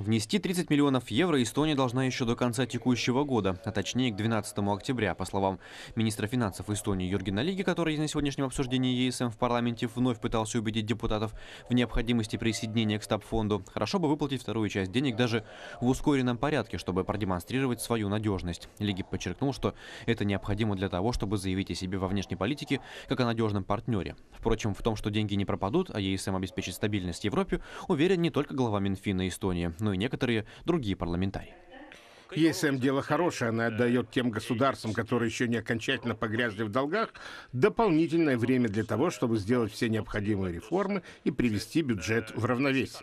Внести 30 миллионов евро Эстония должна еще до конца текущего года, а точнее к 12 октября. По словам министра финансов Эстонии Юргена Лиги, который на сегодняшнем обсуждении ЕСМ в парламенте вновь пытался убедить депутатов в необходимости присоединения к стабфонду, хорошо бы выплатить вторую часть денег даже в ускоренном порядке, чтобы продемонстрировать свою надежность. Лиги подчеркнул, что это необходимо для того, чтобы заявить о себе во внешней политике как о надежном партнере. Впрочем, в том, что деньги не пропадут, а ЕСМ обеспечит стабильность Европе, уверен не только глава Минфина Эстонии, но но ну и некоторые другие парламентарии. ЕСМ дело хорошее, она отдает тем государствам, которые еще не окончательно погрязли в долгах, дополнительное время для того, чтобы сделать все необходимые реформы и привести бюджет в равновесие.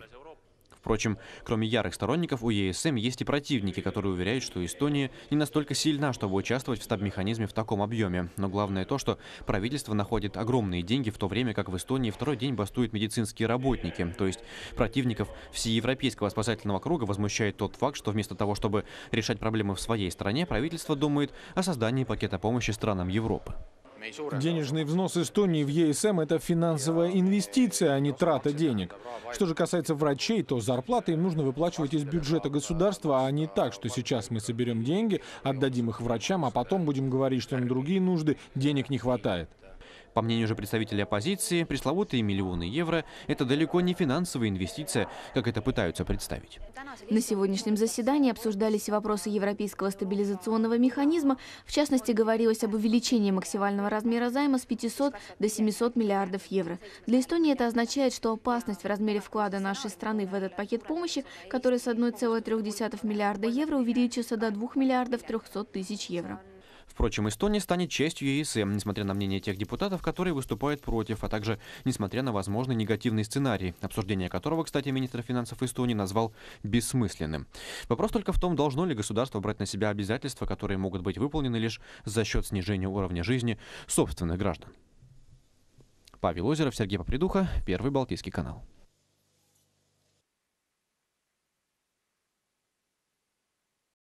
Впрочем, кроме ярых сторонников, у ЕСМ есть и противники, которые уверяют, что Эстония не настолько сильна, чтобы участвовать в стаб-механизме в таком объеме. Но главное то, что правительство находит огромные деньги, в то время как в Эстонии второй день бастуют медицинские работники. То есть противников всеевропейского спасательного круга возмущает тот факт, что вместо того, чтобы решать проблемы в своей стране, правительство думает о создании пакета помощи странам Европы. Денежный взнос Эстонии в ЕСМ – это финансовая инвестиция, а не трата денег. Что же касается врачей, то зарплаты им нужно выплачивать из бюджета государства, а не так, что сейчас мы соберем деньги, отдадим их врачам, а потом будем говорить, что им другие нужды, денег не хватает. По мнению же представителей оппозиции, пресловутые миллионы евро – это далеко не финансовая инвестиция, как это пытаются представить. На сегодняшнем заседании обсуждались вопросы европейского стабилизационного механизма. В частности, говорилось об увеличении максимального размера займа с 500 до 700 миллиардов евро. Для Эстонии это означает, что опасность в размере вклада нашей страны в этот пакет помощи, который с 1,3 миллиарда евро увеличился до 2 миллиардов 300 тысяч евро. Впрочем, Эстония станет честью ЕСМ, несмотря на мнение тех депутатов, которые выступают против, а также несмотря на возможный негативный сценарий, обсуждение которого, кстати, министр финансов Эстонии назвал бессмысленным. Вопрос только в том, должно ли государство брать на себя обязательства, которые могут быть выполнены лишь за счет снижения уровня жизни собственных граждан. Павел Озеров, Сергей Попридуха, Первый Балтийский канал.